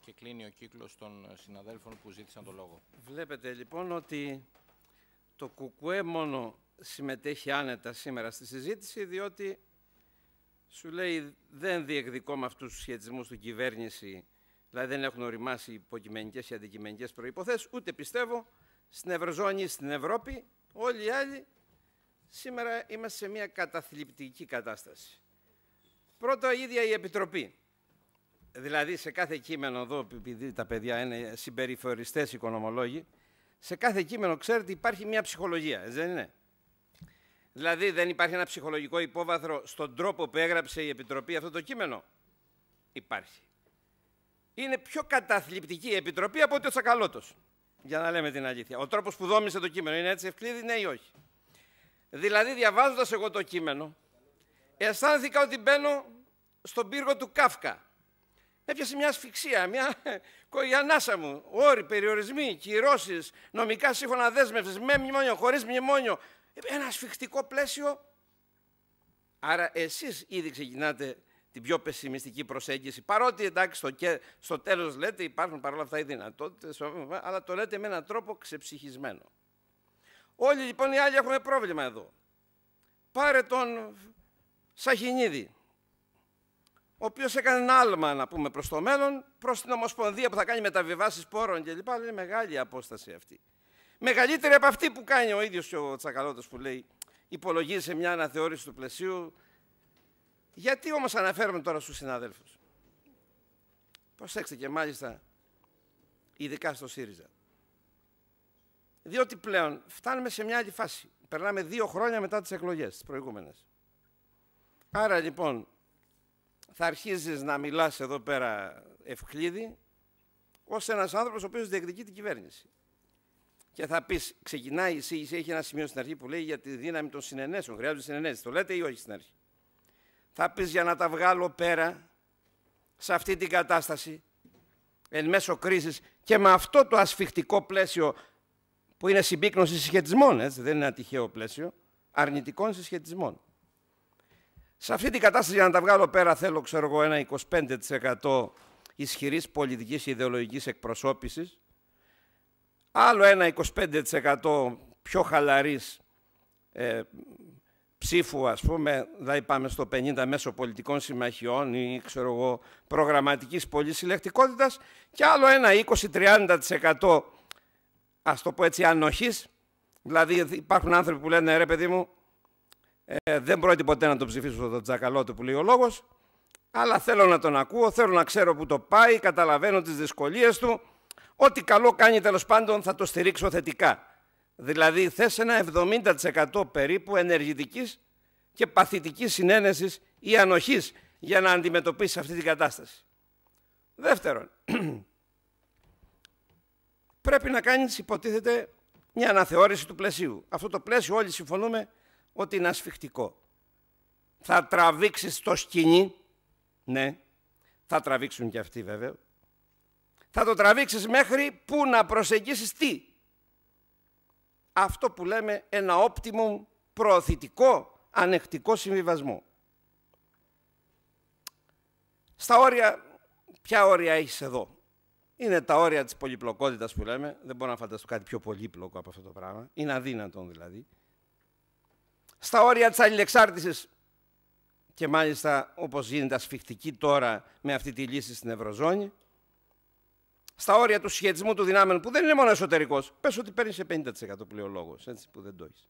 και κλείνει ο κύκλος των συναδέλφων που ζήτησαν το λόγο. Βλέπετε λοιπόν ότι το κουκουέ μόνο συμμετέχει άνετα σήμερα στη συζήτηση διότι σου λέει δεν διεκδικώ με αυτούς τους σχετισμούς του κυβέρνηση δηλαδή δεν έχουν οριμάσει υποκειμενικές ή αντικειμενικές προϋποθέσεις ούτε πιστεύω στην Ευρωζώνη ή στην Ευρώπη όλοι οι άλλοι σήμερα είμαστε σε μια καταθλιπτική κατάσταση. Πρώτα η ίδια η Επιτροπή δηλαδή σε κάθε κείμενο εδώ, επειδή τα παιδιά είναι συμπεριφοριστές οικονομολόγοι, σε κάθε κείμενο, ξέρετε, υπάρχει μια ψυχολογία, δεν είναι. Δηλαδή δεν υπάρχει ένα ψυχολογικό υπόβαθρο στον τρόπο που έγραψε η Επιτροπή αυτό το κείμενο. Υπάρχει. Είναι πιο καταθλιπτική η Επιτροπή από ότι ο Τσακαλώτος. Για να λέμε την αλήθεια. Ο τρόπος που δόμησε το κείμενο είναι έτσι ευκλήδη, ναι ή όχι. Δηλαδή, διαβάζοντας εγώ το κείμενο, αισθάνθηκα ότι μπαίνω στον πύργο του Κάφκα. Έπιασε μια ασφυξία, μια κοϊανάσα ανάσα μου. Όροι, περιορισμοί, κυρώσεις, νομικά σύμφωνα δέσμευσης, με μνημόνιο, χωρίς μνημόνιο. Ε, ένα ασφιχτικό πλαίσιο. Άρα εσείς ήδη ξεκινάτε την πιο πεσημιστική προσέγγιση. Παρότι εντάξει, στο, στο τέλος λέτε υπάρχουν παρόλα αυτά οι δυνατότητες, αλλά το λέτε με έναν τρόπο ξεψυχισμένο. Όλοι λοιπόν οι άλλοι έχουμε πρόβλημα εδώ. Πάρε τον Σαχινίδη, ο οποίος έκανε ένα άλμα, να πούμε, προς το μέλλον, προς την Ομοσπονδία που θα κάνει μεταβιβάσεις πόρων κλπ. Είναι μεγάλη απόσταση αυτή. Μεγαλύτερη από αυτή που κάνει ο ίδιος και ο Τσακαλώτος που λέει υπολογίζει μια αναθεώρηση του πλαισίου. Γιατί όμως αναφέρουμε τώρα στους συναδέλφους. Προσέξτε και μάλιστα ειδικά στο ΣΥΡΙΖΑ. Διότι πλέον φτάνουμε σε μια άλλη φάση. Περνάμε δύο χρόνια μετά τις εκλογές, τις προηγούμενες. Άρα λοιπόν θα αρχίζεις να μιλάς εδώ πέρα ευκλήδη ως ένας άνθρωπος ο οποίος διεκδικεί την κυβέρνηση. Και θα πεις, ξεκινάει η εισήγηση, έχει ένα σημείο στην αρχή που λέει για τη δύναμη των συνενέσεων. Χρειάζονται συνενέσεις, Το λέτε ή όχι στην αρχή. Θα πεις για να τα βγάλω πέρα σε αυτή την κατάσταση, εν μέσω κρίσης, και με αυτό το ασφιχτικό πλαίσιο που είναι συμπίκνωση συσχετισμών, έτσι, δεν είναι ένα τυχαίο πλαίσιο, αρνητικών συσχετισμών. Σε αυτή την κατάσταση, για να τα βγάλω πέρα, θέλω ξέρω εγώ, ένα 25% ισχυρής πολιτικής ιδεολογικής εκπροσώπησης, άλλο ένα 25% πιο χαλαρής ε, ψήφου, ας πούμε, θα πάμε στο 50 μέσω πολιτικών συμμαχιών ή, ξέρω εγώ, προγραμματικής πολυσυλλεκτικότητας και άλλο ένα 20-30% ας το πω έτσι ανοχής, δηλαδή υπάρχουν άνθρωποι που λένε «ρε παιδί μου, ε, δεν πρόκειται ποτέ να τον ψηφίσω τζακαλό του που λέει ο λόγος, αλλά θέλω να τον ακούω, θέλω να ξέρω που το πάει, καταλαβαίνω τις δυσκολίες του. Ό,τι καλό κάνει τέλος πάντων θα το στηρίξω θετικά. Δηλαδή θες ένα 70% περίπου ενεργητικής και παθητικής συνένεσης ή ανοχής για να αντιμετωπίσεις αυτή την κατάσταση. Δεύτερον, πρέπει να κάνεις υποτίθεται μια αναθεώρηση του πλαισίου. Αυτό το πλαίσιο όλοι συμφωνούμε ότι είναι ασφιχτικό. Θα τραβήξεις το σκηνή, ναι, θα τραβήξουν και αυτοί βέβαια. Θα το τραβήξεις μέχρι που να προσεγγίσεις τι. Αυτό που λέμε ένα optimum προωθητικό, ανεκτικό συμβιβασμό. Στα όρια, ποια όρια έχεις εδώ. Είναι τα όρια της πολυπλοκότητας που λέμε, δεν μπορώ να φανταστώ κάτι πιο πολύπλοκο από αυτό το πράγμα, είναι αδύνατον δηλαδή στα όρια της αλληλεξάρτησης και μάλιστα όπως γίνεται ασφιχτική τώρα με αυτή τη λύση στην Ευρωζώνη, στα όρια του σχετισμού του δυνάμεων που δεν είναι μόνο εσωτερικός, πες ότι παίρνεις σε 50% πλέον λόγο. έτσι που δεν το έχεις.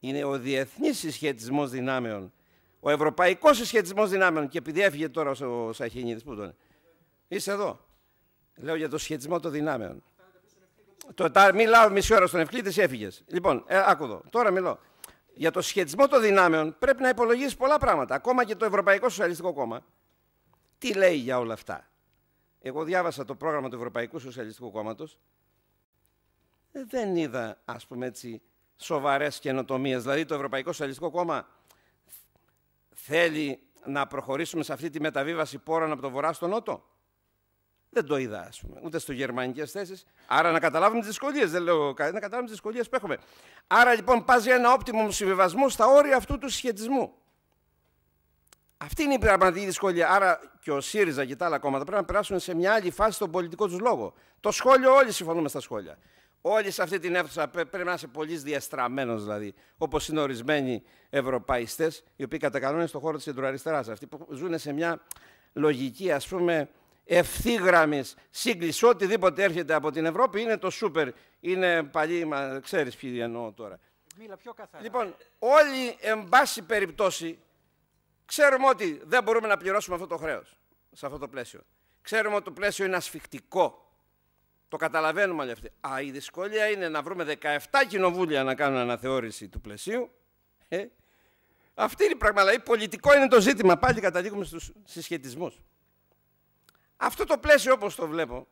Είναι ο διεθνής συσχετισμός δυνάμεων, ο ευρωπαϊκός συσχετισμός δυνάμεων και επειδή έφυγε τώρα ο Σαχίνιδης, πού τον είναι. Είσαι εδώ. Λέω για το σχετισμό των δυνάμεων. μιλάω μισή ώρα στον Ευκλήτη, έφυγες. Λοιπόν, ε, εδώ. Τώρα μιλώ για το σχετισμό των δυνάμεων πρέπει να υπολογίσει πολλά πράγματα. Ακόμα και το Ευρωπαϊκό Σοσιαλιστικό Κόμμα. Τι λέει για όλα αυτά. Εγώ διάβασα το πρόγραμμα του Ευρωπαϊκού Σοσιαλιστικού Κόμματος. Ε, δεν είδα, ας πούμε έτσι, σοβαρές καινοτομίες. Δηλαδή το Ευρωπαϊκό Σοσιαλιστικό Κόμμα θέλει να προχωρήσουμε σε αυτή τη μεταβίβαση πόρων από τον Βορρά στον Νότο. Δεν το είδα, ας πούμε, ούτε στο γερμανικές θέσεις. Άρα να καταλάβουμε τις δυσκολίες, δεν λέω κάτι, να καταλάβουμε τις δυσκολίες που έχουμε. Άρα λοιπόν πα για ένα όπτιμο συμβιβασμό στα όρια αυτού του σχετισμού. Αυτή είναι η πραγματική δυσκολία. Άρα και ο ΣΥΡΙΖΑ και τα άλλα κόμματα πρέπει να περάσουν σε μια άλλη φάση στον πολιτικό τους λόγο. Το σχόλιο, όλοι συμφωνούμε στα σχόλια. Όλοι σε αυτή την αίθουσα πρέπει να είσαι πολύ διαστραμμένος, δηλαδή. Όπως είναι ορισμένοι ευρωπαϊστές, οι οποίοι κατά στον χώρο της κεντροαριστερά, αυτοί που ζουν σε μια λογική, ας πούμε, ευθύγραμμης σύγκληση, οτιδήποτε έρχεται από την Ευρώπη είναι το σούπερ. Είναι παλί, μα, ξέρεις ποιοι εννοώ τώρα. Μίλα πιο καθαρά. Λοιπόν, όλοι, εν πάση περιπτώσει, ξέρουμε ότι δεν μπορούμε να πληρώσουμε αυτό το χρέος, σε αυτό το πλαίσιο. Ξέρουμε ότι το πλαίσιο είναι ασφιχτικό Το καταλαβαίνουμε όλοι αυτοί. Α, η δυσκολία είναι να βρούμε 17 κοινοβούλια να κάνουν αναθεώρηση του πλαισίου. Ε, αυτή είναι η πραγματικότητα. Πολιτικό είναι το ζήτημα. Πάλι καταλήγουμε στους συσχετισμούς. Αυτό το πλαίσιο όπως το βλέπω,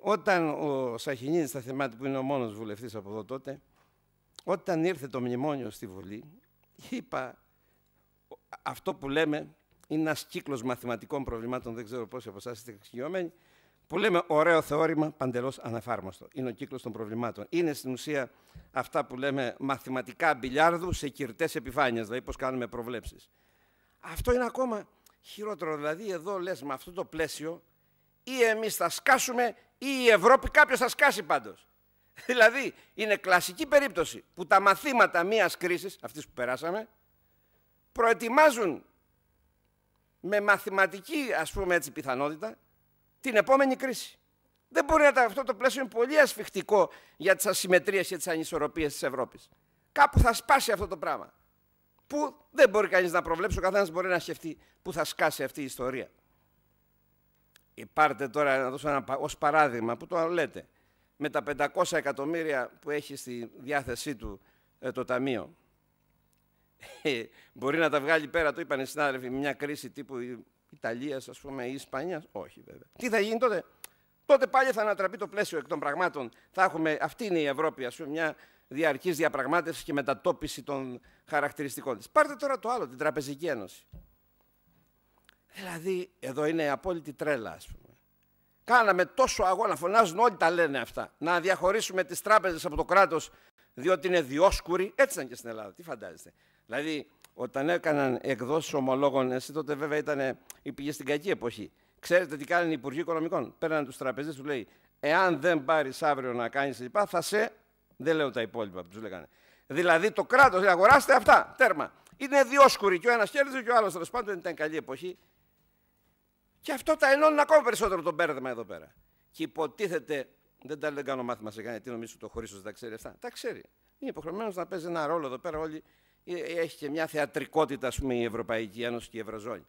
όταν ο Σαχινίδης, θα θυμάται που είναι ο μόνος βουλευτής από εδώ τότε, όταν ήρθε το μνημόνιο στη Βουλή, είπα αυτό που λέμε είναι ένας κύκλος μαθηματικών προβλημάτων, δεν ξέρω πόσοι από εσάς είστε εξοικειωμένοι, που λέμε ωραίο θεώρημα, παντελώς αναφάρμοστο. Είναι ο κύκλος των προβλημάτων. Είναι στην ουσία αυτά που λέμε μαθηματικά μπιλιάρδου σε κυρτές επιφάνειε, δηλαδή πώς κάνουμε προβλέψεις. Αυτό είναι ακόμα Χειρότερο δηλαδή εδώ λες με αυτό το πλαίσιο ή εμείς θα σκάσουμε ή η Ευρώπη κάποιος θα σκάσει πάντως. Δηλαδή είναι κλασική περίπτωση που τα μαθήματα μιας κρίσης, αυτής που περάσαμε, προετοιμάζουν με μαθηματική ας πούμε έτσι πιθανότητα την επόμενη κρίση. Δεν μπορεί να τα, αυτό το πλαίσιο είναι πολύ ασφιχτικό για τις ασυμμετρίες και τις ανισορροπίες της Ευρώπης. Κάπου θα σπάσει αυτό το πράγμα που δεν μπορεί κανείς να προβλέψει, ο καθένας μπορεί να σκεφτεί που θα σκάσει αυτή η ιστορία. Πάρτε τώρα, να δώσω ένα, ως παράδειγμα, που το λέτε, με τα 500 εκατομμύρια που έχει στη διάθεσή του ε, το Ταμείο. Ε, μπορεί να τα βγάλει πέρα, το είπαν οι συνάδελφοι, μια κρίση τύπου Ιταλίας, ας πούμε, ή Ισπανίας. Όχι, βέβαια. Τι θα γίνει τότε τότε πάλι θα ανατραπεί το πλαίσιο εκ των πραγμάτων. Θα έχουμε, αυτή είναι η Ευρώπη, ας πούμε, μια διαρκής διαπραγμάτευση και μετατόπιση των χαρακτηριστικών της. Πάρτε τώρα το άλλο, την Τραπεζική Ένωση. Δηλαδή, εδώ είναι απόλυτη τρέλα, ας πούμε. Κάναμε τόσο αγώνα, φωνάζουν όλοι τα λένε αυτά. Να διαχωρίσουμε τις τράπεζες από το κράτος, διότι είναι διόσκουροι. Έτσι ήταν και στην Ελλάδα. Τι φαντάζεστε. Δηλαδή, όταν έκαναν εκδόσεις ομολόγων, εσύ τότε βέβαια ήταν, πήγε στην κακή εποχή. Ξέρετε τι κάνει οι Υπουργοί Οικονομικών. Παίρνανε του τραπεζίτε, του λέει: Εάν δεν πάρεις αύριο να κάνεις λοιπά, θα σε. Δεν λέω τα υπόλοιπα που τους λέγανε. Δηλαδή το κράτος λέει: Αγοράστε αυτά. Τέρμα. Είναι διόσκουροι. Και ο ένας κέρδιζε και ο άλλος τέλος πάντων ήταν καλή εποχή. Και αυτό τα ενώνουν ακόμα περισσότερο το μπέρδεμα εδώ πέρα. Και υποτίθεται. Δεν τα λέω, κάνω μάθημα σε κανένα. Τι νομίζω το χωρίσω, δεν τα ξέρει αυτά. Τα ξέρει. Είναι υποχρεωμένος να παίζει ένα ρόλο εδώ πέρα όλοι. Ε, έχει και μια θεατρικότητα, ας πούμε, η Ευρωπαϊκή Ένωση και η Ευρωζώνη.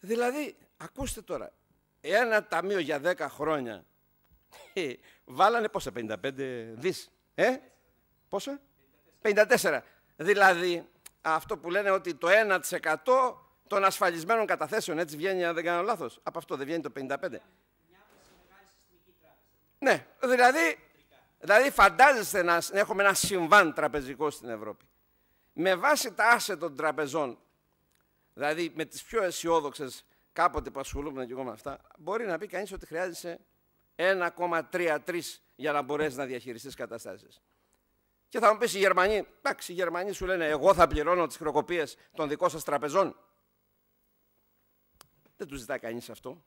Δηλαδή, Ακούστε τώρα, ένα ταμείο για 10 χρόνια ε, βάλανε πόσα, 55 δις, ε, πόσα, 54. Δηλαδή, αυτό που λένε ότι το 1% των ασφαλισμένων καταθέσεων, έτσι βγαίνει, αν δεν κάνω λάθος, από αυτό δεν βγαίνει το 55%. Ναι, δηλαδή, δηλαδή φαντάζεστε να έχουμε ένα συμβάν τραπεζικό στην Ευρώπη. Με βάση τα άσε των τραπεζών, δηλαδή με τις πιο αισιόδοξες κάποτε που ασχολούμουν και εγώ με αυτά, μπορεί να πει κανείς ότι χρειάζεσαι 1,33 για να μπορέσεις να διαχειριστείς καταστάσεις. Και θα μου πεις οι Γερμανοί, εντάξει, οι Γερμανοί σου λένε, εγώ θα πληρώνω τις χρεοκοπίες των δικών σας τραπεζών. Δεν τους ζητά κανείς αυτό.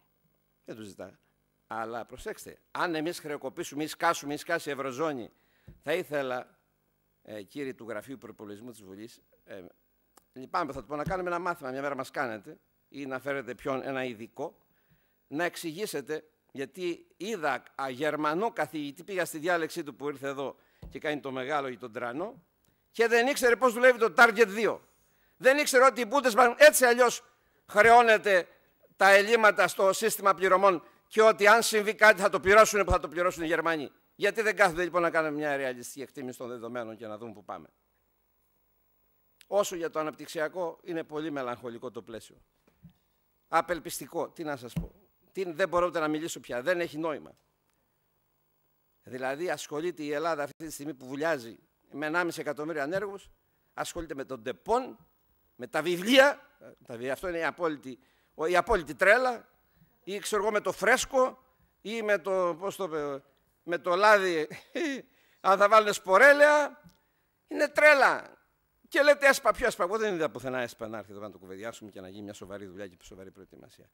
Δεν τους ζητά. Αλλά προσέξτε, αν εμείς χρεοκοπήσουμε ή σκάσουμε ή σκάσει η Ευρωζώνη, θα ήθελα, ε, κύριοι του Γραφείου Προπολογισμού της Βουλής, ε, λυπάμαι θα το πω να κάνουμε ένα μάθημα, μια μέρα μας κάνετε, ή να φέρετε ποιον ένα ειδικό, να εξηγήσετε, γιατί είδα αγερμανό γερμανό καθηγητή, πήγα στη διάλεξή του που ήρθε εδώ και κάνει το μεγάλο ή τον τρανό, και δεν ήξερε πώς δουλεύει το Target 2. Δεν ήξερε ότι οι Bundesbank έτσι αλλιώς χρεώνεται τα ελλείμματα στο σύστημα πληρωμών και ότι αν συμβεί κάτι θα το πληρώσουν που θα το πληρώσουν οι Γερμανοί. Γιατί δεν κάθονται λοιπόν να κάνουμε μια ρεαλιστική εκτίμηση των δεδομένων και να δούμε που πάμε. Όσο για το αναπτυξιακό, είναι πολύ μελαγχολικό το πλαίσιο. Απελπιστικό, τι να σας πω. Τι, δεν μπορώ να μιλήσω πια, δεν έχει νόημα. Δηλαδή ασχολείται η Ελλάδα αυτή τη στιγμή που βουλιάζει με 1,5 εκατομμύρια ανέργους, ασχολείται με τον τεπών, με τα βιβλία, τα αυτό είναι η απόλυτη, η απόλυτη τρέλα, ή ξέρω εγώ με το φρέσκο, ή με το, πώς το, με το λάδι, αν θα βάλουν σπορέλαια, είναι τρέλα. Και λέτε έσπα, ποιο έσπα. Εγώ δεν είδα πουθενά έσπα να έρθει εδώ να το κουβεντιάσουμε και να γίνει μια σοβαρή δουλειά και σοβαρή προετοιμασία.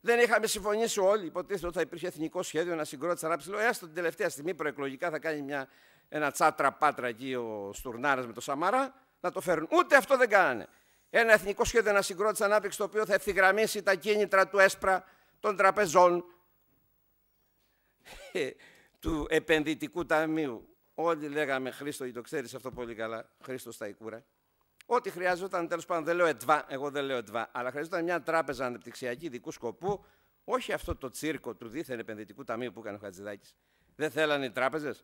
Δεν είχαμε συμφωνήσει όλοι. Υποτίθεται ότι θα υπήρχε εθνικό σχέδιο να συγκρότησε ανάπτυξης. Λέω, έστω την τελευταία στιγμή προεκλογικά θα κάνει μια, ένα τσάτρα πάτρα εκεί ο Στουρνάρας με το Σαμαρά να το φέρουν. Ούτε αυτό δεν κάνανε. Ένα εθνικό σχέδιο ανασυγκρότηση ανάπτυξης το οποίο θα ευθυγραμμίσει τα κίνητρα του ΕΣΠΡΑ, των τραπεζών, του επενδυτικού ταμείου. Όλοι λέγαμε Χρήστο, το ξέρεις αυτό πολύ καλά, Χρήστο Σταϊκούρα. Ό,τι χρειαζόταν τέλος πάντων, δεν λέω ετβά, εγώ δεν λέω ετβά, αλλά χρειαζόταν μια τράπεζα ανεπτυξιακή δικού σκοπού, όχι αυτό το τσίρκο του δίθεν επενδυτικού ταμείου που έκανε ο Χατζηδάκης. Δεν θέλανε οι τράπεζες.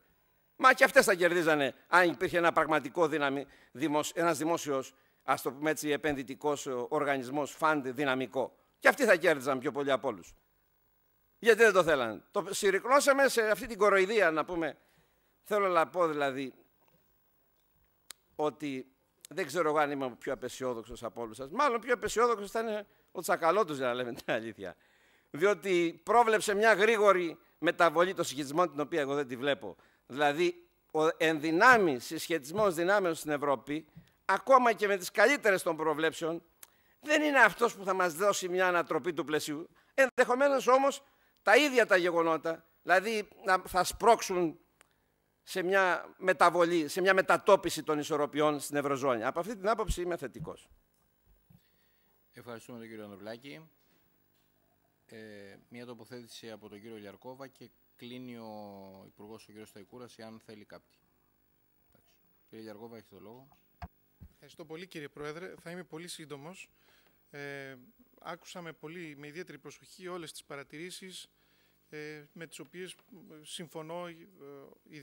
Μα και αυτές θα κερδίζανε αν υπήρχε ένα πραγματικό δύναμη, ένας δημόσιος, ας το πούμε έτσι, επενδυτικός ε, οργανισμός, φαντ δυναμικό. Και αυτοί θα κέρδιζαν πιο πολύ από όλους. Γιατί δεν το θέλανε. Το συρρυκνώσαμε σε αυτή την κοροϊδία, να πούμε, Θέλω να πω δηλαδή ότι δεν ξέρω αν είμαι πιο απεσιόδοξος από όλους σας. Μάλλον πιο απεσιόδοξος ήταν ο Τσακαλώτος, για να λέμε την αλήθεια. Διότι πρόβλεψε μια γρήγορη μεταβολή των συσχετισμών, την οποία εγώ δεν τη βλέπω. Δηλαδή, ο ενδυνάμει συσχετισμός δυνάμεων στην Ευρώπη, ακόμα και με τις καλύτερες των προβλέψεων, δεν είναι αυτός που θα μας δώσει μια ανατροπή του πλαισίου. Ενδεχομένως όμως τα ίδια τα γεγονότα, δηλαδή θα σπρώξουν σε μια μεταβολή, σε μια μετατόπιση των ισορροπιών στην Ευρωζώνη. Από αυτή την άποψη είμαι θετικός. Ευχαριστούμε τον κύριο Ανδρουλάκη. Ε, μια τοποθέτηση από τον κύριο Λιαρκόβα και κλείνει ο Υπουργός ο κύριος Σταϊκούρας, αν θέλει κάτι. Κύριε Λιαρκόβα, έχει το λόγο. Ευχαριστώ πολύ κύριε Πρόεδρε. Θα είμαι πολύ σύντομος. Ε, άκουσα με, πολύ, με ιδιαίτερη προσοχή όλες τις παρατηρήσεις ε, με τις οποίες ε, συμφωνώ ε,